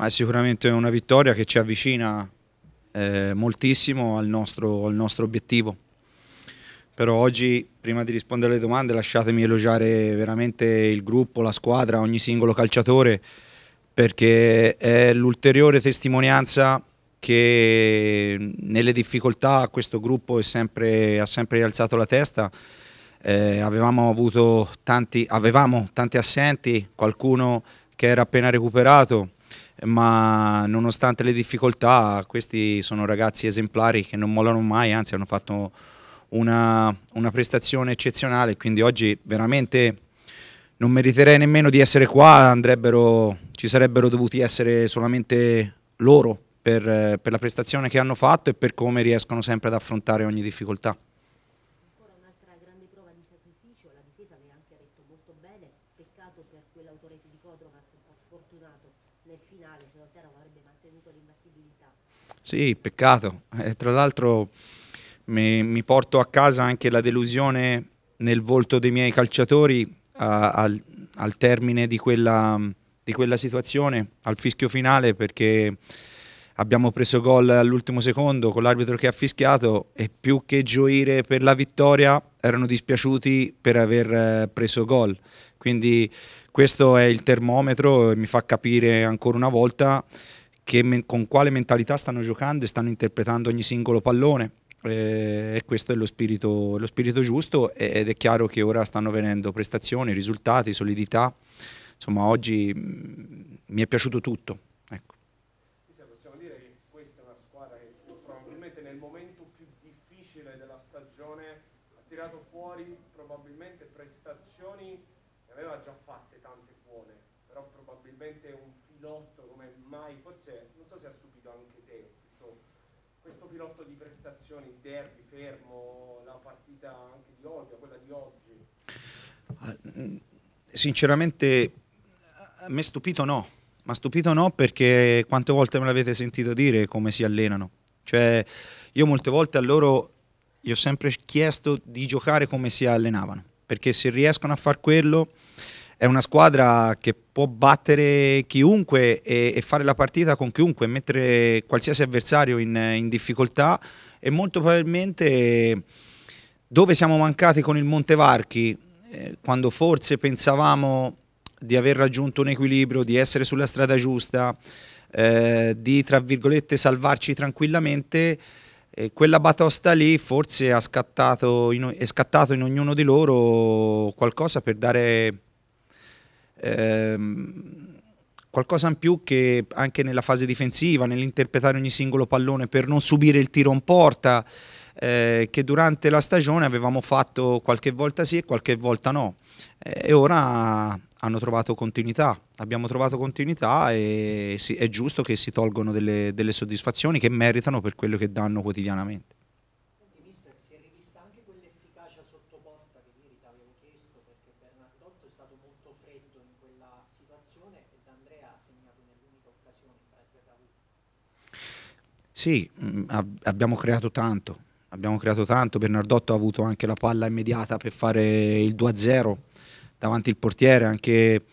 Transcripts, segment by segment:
ma è sicuramente una vittoria che ci avvicina eh, moltissimo al nostro, al nostro obiettivo. Però oggi, prima di rispondere alle domande, lasciatemi elogiare veramente il gruppo, la squadra, ogni singolo calciatore, perché è l'ulteriore testimonianza che nelle difficoltà questo gruppo sempre, ha sempre rialzato la testa. Eh, avevamo avuto tanti, avevamo tanti assenti, qualcuno che era appena recuperato, ma nonostante le difficoltà questi sono ragazzi esemplari che non mollano mai, anzi hanno fatto una, una prestazione eccezionale, quindi oggi veramente non meriterei nemmeno di essere qua, ci sarebbero dovuti essere solamente loro per, per la prestazione che hanno fatto e per come riescono sempre ad affrontare ogni difficoltà. nel finale, se no Teramo avrebbe mantenuto l'imbattibilità. Sì, peccato. Eh, tra l'altro mi, mi, porto a casa anche la delusione nel volto dei miei calciatori a, al, al, termine di quella, di quella situazione, al fischio finale, perché abbiamo preso gol all'ultimo secondo con l'arbitro che ha fischiato e più che gioire per la vittoria erano dispiaciuti per aver eh, preso gol. Quindi questo è il termometro e mi fa capire ancora una volta che, con quale mentalità stanno giocando e stanno interpretando ogni singolo pallone. Eh, e questo è lo spirito, lo spirito giusto ed è chiaro che ora stanno venendo prestazioni, risultati, solidità. Insomma, oggi mm, mi è piaciuto tutto. nel momento più difficile della stagione ha tirato fuori probabilmente prestazioni che aveva già fatte tante buone, però probabilmente un pilotto come mai, forse non so se ha stupito anche te, questo, questo pilotto di prestazioni, derby, fermo, la partita anche di Olbia, quella di oggi. Ah, mm, sinceramente a me stupito no, ma stupito no perché quante volte me l'avete sentito dire come si allenano cioè, io molte volte a loro gli ho sempre chiesto di giocare come si allenavano, perché se riescono a far quello è una squadra che può battere chiunque e, e fare la partita con chiunque, mettere qualsiasi avversario in, in difficoltà e molto probabilmente dove siamo mancati con il Montevarchi, eh, quando forse pensavamo di aver raggiunto un equilibrio, di essere sulla strada giusta, eh, di tra virgolette salvarci tranquillamente e quella batosta lì forse ha scattato in, è scattato in ognuno di loro qualcosa per dare ehm, qualcosa in più che anche nella fase difensiva, nell'interpretare ogni singolo pallone per non subire il tiro in porta eh, che durante la stagione avevamo fatto qualche volta sì e qualche volta no eh, e ora hanno trovato continuità, abbiamo trovato continuità e si, è giusto che si tolgono delle, delle soddisfazioni che meritano per quello che danno quotidianamente. Sì, mm, abbiamo creato tanto, abbiamo creato tanto, Bernardotto ha avuto anche la palla immediata per fare il 2-0 davanti al portiere, anche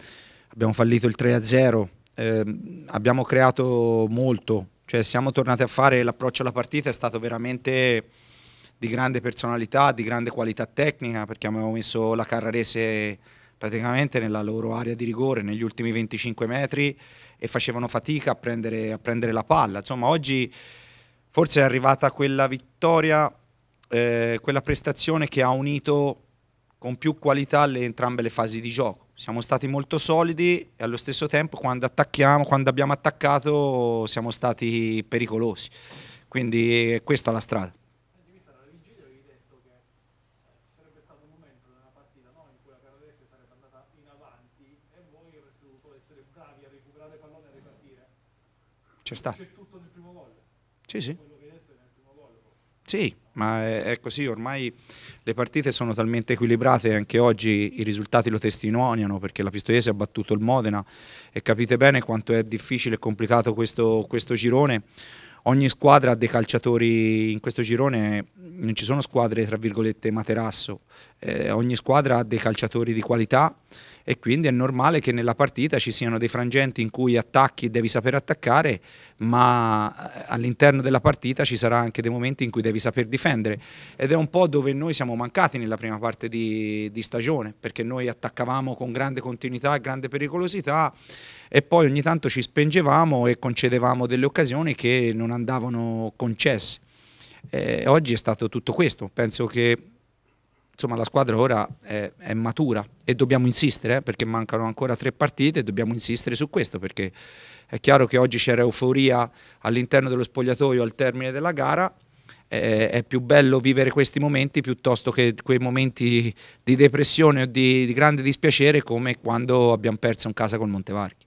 abbiamo fallito il 3-0, eh, abbiamo creato molto, cioè siamo tornati a fare l'approccio alla partita, è stato veramente di grande personalità, di grande qualità tecnica, perché abbiamo messo la Carrarese praticamente nella loro area di rigore, negli ultimi 25 metri, e facevano fatica a prendere, a prendere la palla. Insomma, oggi forse è arrivata quella vittoria, eh, quella prestazione che ha unito con più qualità le, entrambe le fasi di gioco. Siamo stati molto solidi e allo stesso tempo quando attacchiamo, quando abbiamo attaccato siamo stati pericolosi. Quindi eh, questa è la strada. C'è sta. C'è tutto nel primo gol. Sì, sì. Sì, ma è così, ormai le partite sono talmente equilibrate, anche oggi i risultati lo testimoniano perché la Pistoiese ha battuto il Modena e capite bene quanto è difficile e complicato questo, questo girone. Ogni squadra ha dei calciatori in questo girone, non ci sono squadre tra virgolette materasso, eh, ogni squadra ha dei calciatori di qualità e quindi è normale che nella partita ci siano dei frangenti in cui attacchi e devi saper attaccare, ma eh, all'interno della partita ci saranno anche dei momenti in cui devi saper difendere ed è un po' dove noi siamo mancati nella prima parte di, di stagione, perché noi attaccavamo con grande continuità e grande pericolosità e poi ogni tanto ci spengevamo e concedevamo delle occasioni che non andavano concesse. Eh, oggi è stato tutto questo, penso che insomma la squadra ora è, è matura e dobbiamo insistere eh, perché mancano ancora tre partite e dobbiamo insistere su questo perché è chiaro che oggi c'era euforia all'interno dello spogliatoio al termine della gara eh, è più bello vivere questi momenti piuttosto che quei momenti di depressione o di, di grande dispiacere come quando abbiamo perso in casa col Montevarchi.